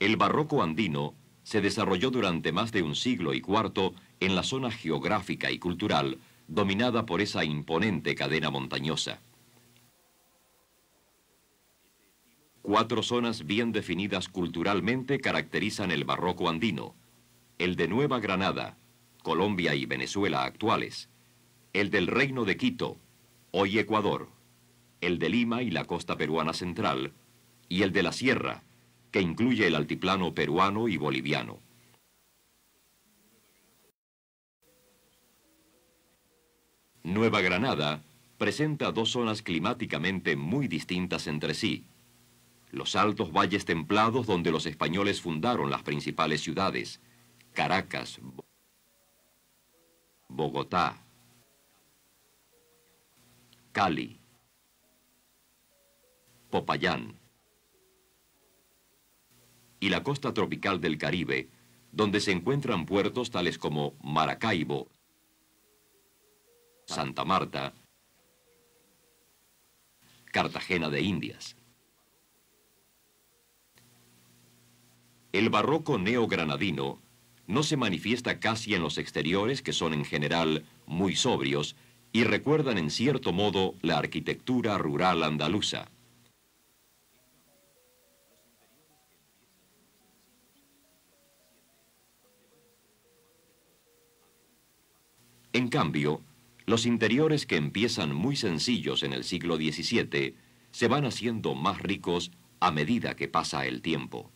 El barroco andino se desarrolló durante más de un siglo y cuarto en la zona geográfica y cultural dominada por esa imponente cadena montañosa. Cuatro zonas bien definidas culturalmente caracterizan el barroco andino. El de Nueva Granada, Colombia y Venezuela actuales. El del Reino de Quito, hoy Ecuador. El de Lima y la costa peruana central. Y el de la Sierra, que incluye el altiplano peruano y boliviano. Nueva Granada presenta dos zonas climáticamente muy distintas entre sí. Los altos valles templados donde los españoles fundaron las principales ciudades, Caracas, Bogotá, Cali, Popayán y la costa tropical del Caribe, donde se encuentran puertos tales como Maracaibo, Santa Marta, Cartagena de Indias. El barroco neogranadino no se manifiesta casi en los exteriores que son en general muy sobrios y recuerdan en cierto modo la arquitectura rural andaluza. En cambio, los interiores que empiezan muy sencillos en el siglo XVII se van haciendo más ricos a medida que pasa el tiempo.